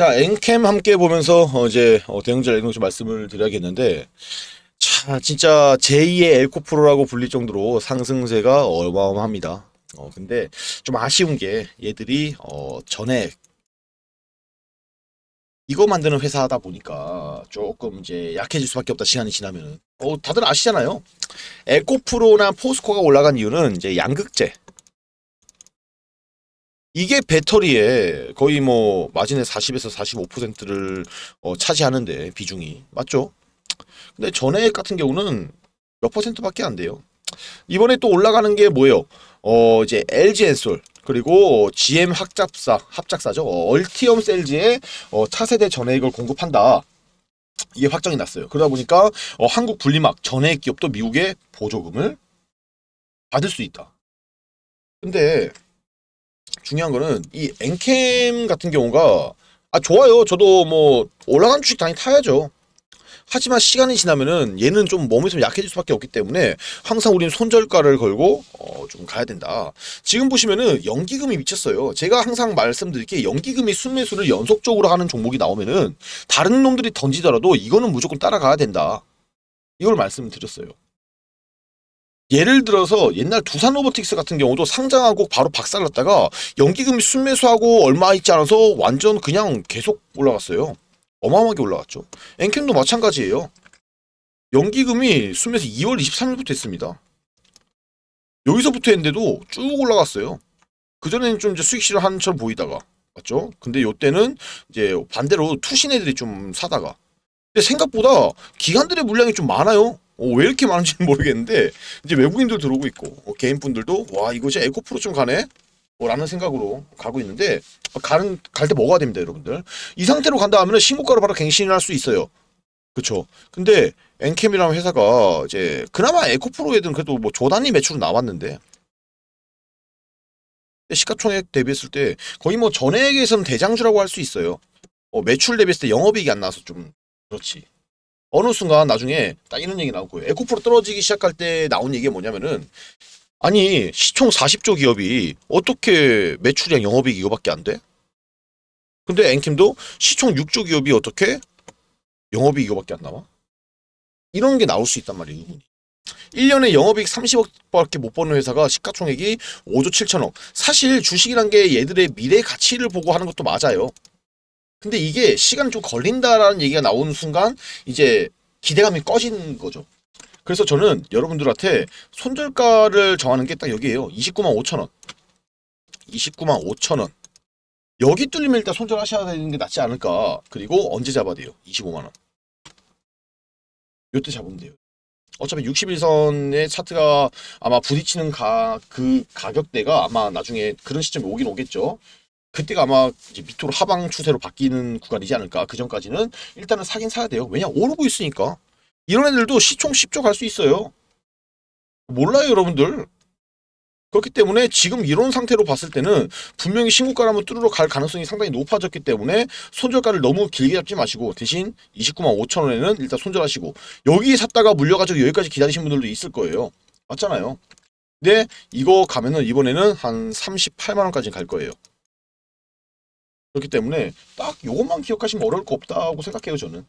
자, 엔캠 함께 보면서 어, 제 대형제 랭동 좀 말씀을 드려야겠는데 자, 진짜 제2의 엘코프로라고 불릴 정도로 상승세가 어마어마합니다. 어, 근데 좀 아쉬운 게 얘들이 어, 전에 이거 만드는 회사다 보니까 조금 이제 약해질 수밖에 없다 시간이 지나면은 어, 다들 아시잖아요. 에코프로나 포스코가 올라간 이유는 이제 양극재 이게 배터리에 거의 뭐 마진의 40에서 45%를 어, 차지하는데 비중이 맞죠? 근데 전액 같은 경우는 몇 퍼센트밖에 안 돼요. 이번에 또 올라가는 게 뭐예요? 어 이제 LG 엔솔 그리고 GM 합작사 합작사죠. 얼티엄 셀즈에 어, 차세대 전액을 공급한다. 이게 확정이 났어요. 그러다 보니까 어, 한국 분리막 전액 기업도 미국의 보조금을 받을 수 있다. 근데 중요한 거는 이 엔캠 같은 경우가 아 좋아요. 저도 뭐 올라간 주식 당연히 타야죠. 하지만 시간이 지나면은 얘는 좀 몸이 좀 약해질 수밖에 없기 때문에 항상 우리는 손절가를 걸고 어좀 가야 된다. 지금 보시면은 연기금이 미쳤어요. 제가 항상 말씀드릴 게 연기금이 순매수를 연속적으로 하는 종목이 나오면은 다른 놈들이 던지더라도 이거는 무조건 따라가야 된다. 이걸 말씀드렸어요. 예를 들어서 옛날 두산 로보틱스 같은 경우도 상장하고 바로 박살났다가 연기금이 순매수하고 얼마 있지 않아서 완전 그냥 계속 올라갔어요. 어마어마하게 올라갔죠. 엔캠도 마찬가지예요. 연기금이 순매수 2월 23일부터 했습니다. 여기서부터 했는데도 쭉 올라갔어요. 그전에는 좀 이제 수익 실현한처럼 보이다가 맞죠? 근데 요때는 이제 반대로 투신 애들이 좀 사다가 근데 생각보다 기관들의 물량이 좀 많아요. 어, 왜 이렇게 많은지는 모르겠는데 이제 외국인들 들어오고 있고 어, 개인분들도 와 이거 진짜 에코프로 좀 가네 어, 라는 생각으로 가고 있는데 가는 갈때 뭐가 됩니다 여러분들 이 상태로 간다 하면 은 신고가로 바로 갱신을 할 수 있어요 그쵸 근데 엔캠이라는 회사가 이제 그나마 에코프로에든 그래도 뭐 조단위 매출은 나왔는데 시가총액 대비했을 때 거의 뭐 전액에서는 대장주라고 할 수 있어요 어, 매출 대비했을 때 영업이익이 안 나와서 좀 그렇지 어느 순간 나중에 딱 이런 얘기 나올 고요 에코프로 떨어지기 시작할 때 나온 얘기가 뭐냐면은 아니 시총 40조 기업이 어떻게 매출이랑 영업이익 이거밖에 안 돼? 근데 엔킴도 시총 6조 기업이 어떻게 영업이익 이거밖에 안 나와? 이런 게 나올 수 있단 말이에요. 1년에 영업이익 30억밖에 못 버는 회사가 시가총액이 5조 7천억. 사실 주식이란 게 얘들의 미래 가치를 보고 하는 것도 맞아요. 근데 이게 시간이 좀 걸린다라는 얘기가 나오는 순간 이제 기대감이 꺼진 거죠. 그래서 저는 여러분들한테 손절가를 정하는 게 딱 여기에요. 29만 5천원. 29만 5천원. 여기 뚫리면 일단 손절하셔야 되는 게 낫지 않을까. 그리고 언제 잡아야 돼요? 25만원. 요때 잡으면 돼요. 어차피 61선의 차트가 아마 부딪히는 가, 그 가격대가 아마 나중에 그런 시점에 오긴 오겠죠. 그때가 아마 이제 밑으로 하방 추세로 바뀌는 구간이지 않을까. 그 전까지는 일단은 사긴 사야 돼요. 왜냐 오르고 있으니까. 이런 애들도 시총 10조 갈 수 있어요. 몰라요 여러분들. 그렇기 때문에 지금 이런 상태로 봤을 때는 분명히 신고가를 한번 뚫으러 갈 가능성이 상당히 높아졌기 때문에 손절가를 너무 길게 잡지 마시고 대신 29만 5천원에는 일단 손절하시고 여기 샀다가 물려가지고 여기까지 기다리신 분들도 있을 거예요. 맞잖아요. 근데 이거 가면은 이번에는 한 38만원까지 갈 거예요. 그렇기 때문에 딱 이것만 기억하시면 어려울 거 없다고 생각해요 저는.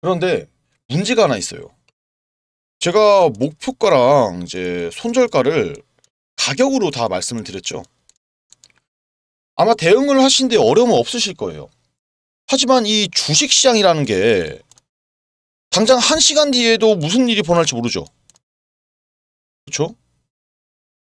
그런데 문제가 하나 있어요. 제가 목표가랑 이제 손절가를 가격으로 다 말씀을 드렸죠. 아마 대응을 하신데 어려움은 없으실 거예요. 하지만 이 주식시장이라는 게 당장 한시간 뒤에도 무슨 일이 벌어날지 모르죠. 그렇죠?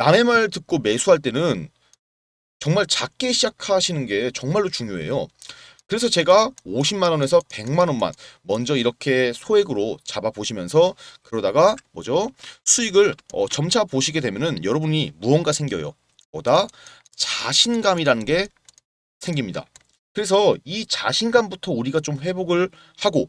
남의 말 듣고 매수할 때는 정말 작게 시작하시는 게 정말로 중요해요. 그래서 제가 50만 원에서 100만 원만 먼저 이렇게 소액으로 잡아 보시면서 그러다가 뭐죠? 수익을 어, 점차 보시게 되면 여러분이 무언가 생겨요. 뭐다? 자신감이라는 게 생깁니다. 그래서 이 자신감부터 우리가 좀 회복을 하고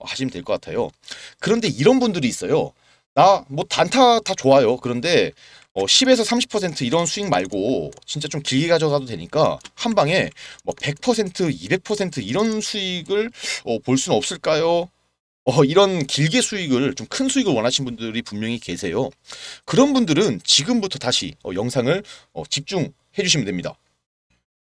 하시면 될 것 같아요. 그런데 이런 분들이 있어요. 나 뭐 단타 다 좋아요. 그런데 어, 10에서 30% 이런 수익 말고 진짜 좀 길게 가져가도 되니까 한 방에 뭐 100%, 200% 이런 수익을 어, 볼 수는 없을까요? 어, 이런 길게 수익을 좀 큰 수익을 원하시는 분들이 분명히 계세요. 그런 분들은 지금부터 다시 어, 영상을 어, 집중해 주시면 됩니다.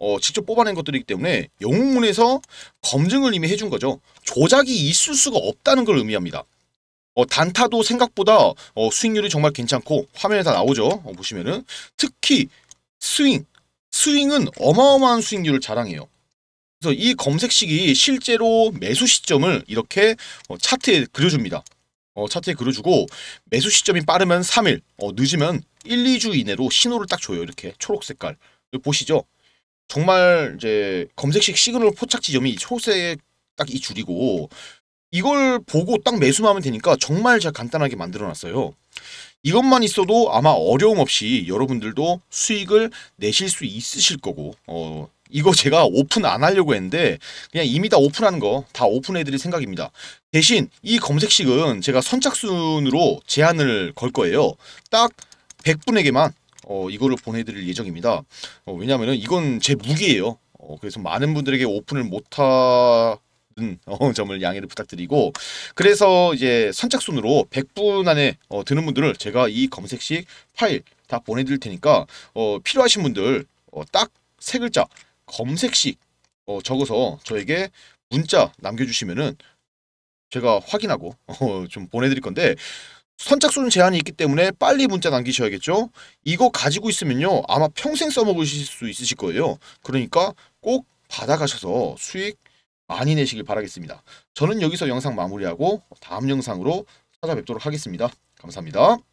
어, 직접 뽑아낸 것들이기 때문에 영웅문에서 검증을 이미 해준 거죠. 조작이 있을 수가 없다는 걸 의미합니다. 어, 단타도 생각보다 어, 수익률이 정말 괜찮고 화면에 다 나오죠. 어, 보시면은 특히 스윙, 스윙은 어마어마한 수익률을 자랑해요. 그래서 이 검색식이 실제로 매수 시점을 이렇게 어, 차트에 그려줍니다. 어, 차트에 그려주고 매수 시점이 빠르면 3일, 어, 늦으면 1, 2주 이내로 신호를 딱 줘요. 이렇게 초록 색깔. 보시죠. 정말 이제 검색식 시그널 포착 지점이 초세에 딱 이 줄이고 이걸 보고 딱 매수하면 되니까 정말 제가 간단하게 만들어놨어요. 이것만 있어도 아마 어려움 없이 여러분들도 수익을 내실 수 있으실 거고 어, 이거 제가 오픈 안 하려고 했는데 그냥 이미 다 오픈하는 거다 오픈해드릴 생각입니다. 대신 이 검색식은 제가 선착순으로 제한을 걸 거예요. 딱 100분에게만 어, 이거를 보내드릴 예정입니다. 어, 왜냐하면 이건 제 무기예요. 어, 그래서 많은 분들에게 오픈을 못하 어, 점을 양해를 부탁드리고 그래서 이제 선착순으로 100분 안에 어, 드는 분들을 제가 이 검색식 파일 다 보내드릴 테니까 어, 필요하신 분들 어, 딱 세 글자 검색식 어, 적어서 저에게 문자 남겨주시면은 제가 확인하고 어, 좀 보내드릴 건데 선착순 제한이 있기 때문에 빨리 문자 남기셔야겠죠. 이거 가지고 있으면요. 아마 평생 써먹으실 수 있으실 거예요. 그러니까 꼭 받아가셔서 수익 많이 내시길 바라겠습니다. 저는 여기서 영상 마무리하고 다음 영상으로 찾아뵙도록 하겠습니다. 감사합니다.